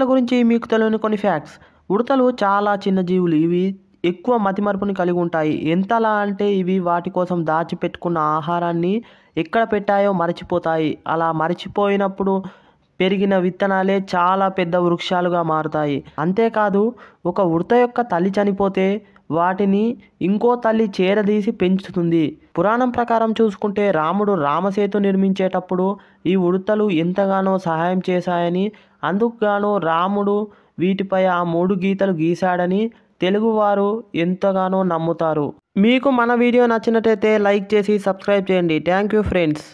ఉడతల గురించి మీకు తెలియని కొన్ని ఫ్యాక్ట్స్ ఉడతలు చాలా చిన్న జీవులు ఇవి ఎక్కువ మతిమరుపుని కలిగి ఉంటాయి ఎంతలా అంటే ఇవి వాటి కోసం దాచిపెట్టుకున్న ఆహారాన్ని ఎక్కడ పెట్టాయో మరచిపోతాయి అలా మరచిపోయినప్పుడు పెరిగిన విత్తనాలే చాలా పెద్ద వృక్షాలుగా మారుతాయి అంతేకాదు ఒక ఉడత యొక్క తల్లి చనిపోతే వాటిని ఇంకో తల్లి చేరదీసి పెంచుతుంది పురాణం ప్రకారం చూసుకుంటే రాముడు రామసేతు నిర్మించేటప్పుడు ఈ ఉడతలు ఎంతగానో సహాయం చేశాయని అందుకుగాను రాముడు వీటిపై ఆ మూడు గీతలు గీశాడని తెలుగువారు ఎంతగానో నమ్ముతారు మీకు మన వీడియో నచ్చినట్టయితే లైక్ చేసి సబ్స్క్రైబ్ చేయండి థ్యాంక్ యూ ఫ్రెండ్స్